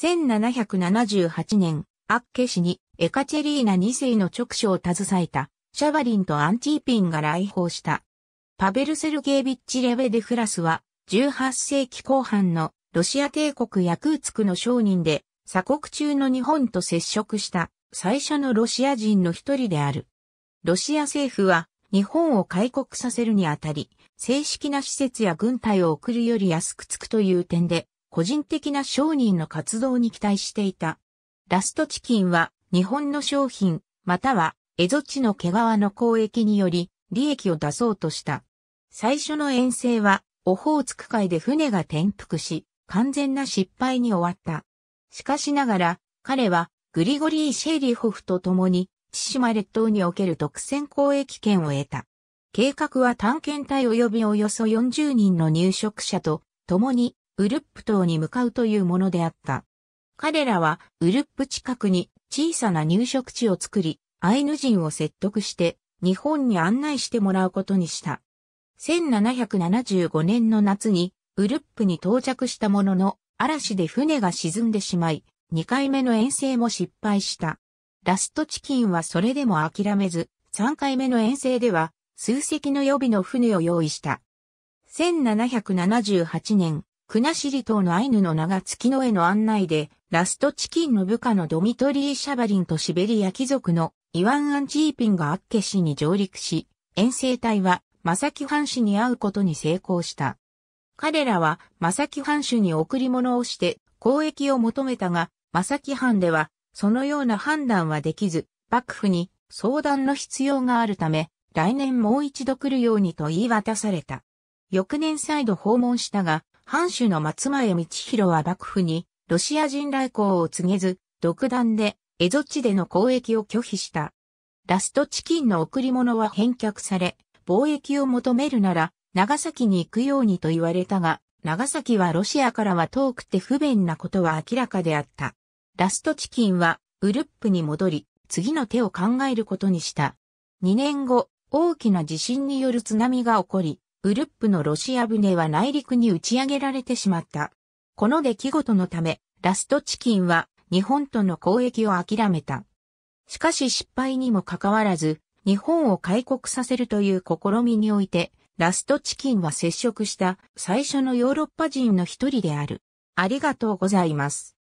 1778年、アッケ氏にエカチェリーナ2世の直書を携えたシャバリンとアンチーピンが来訪した。パベル・セルゲービッチ・レベデフラスは18世紀後半のロシア帝国ヤクーツクの商人で鎖国中の日本と接触した最初のロシア人の一人である。ロシア政府は日本を開国させるにあたり正式な施設や軍隊を送るより安くつくという点で個人的な商人の活動に期待していた。ラストチキンは日本の商品、またはエゾ地の毛皮の交易により利益を出そうとした。最初の遠征はオホーツク海で船が転覆し、完全な失敗に終わった。しかしながら、彼はグリゴリー・シェリホフと共に、千島列島における独占交易権を得た。計画は探検隊及びおよそ40人の入植者と共にウルップ島に向かうというものであった。彼らはウルップ近くに小さな入植地を作り、アイヌ人を説得して日本に案内してもらうことにした。1775年の夏にウルップに到着したものの嵐で船が沈んでしまい、2回目の遠征も失敗した。ラストチキンはそれでも諦めず、3回目の遠征では数隻の予備の船を用意した。1778年、国後島のアイヌの名が月の絵の案内で、ラストチキンの部下のドミトリー・シャバリンとシベリア貴族のイワン・アンチーピンがアッケ氏に上陸し、遠征隊はマサキ藩主に会うことに成功した。彼らはマサキ藩主に贈り物をして交易を求めたが、マサキ藩ではそのような判断はできず、幕府に相談の必要があるため、来年もう一度来るようにと言い渡された。翌年再度訪問したが、藩主の松前道弘は幕府にロシア人来航を告げず、独断で蝦夷地での交易を拒否した。ラストチキンの贈り物は返却され、貿易を求めるなら長崎に行くようにと言われたが、長崎はロシアからは遠くて不便なことは明らかであった。ラストチキンはウルップに戻り、次の手を考えることにした。2年後、大きな地震による津波が起こり、ウルップのロシア船は内陸に打ち上げられてしまった。この出来事のため、ラストチキンは日本との交易を諦めた。しかし失敗にもかかわらず、日本を開国させるという試みにおいて、ラストチキンは接触した最初のヨーロッパ人の一人である。ありがとうございます。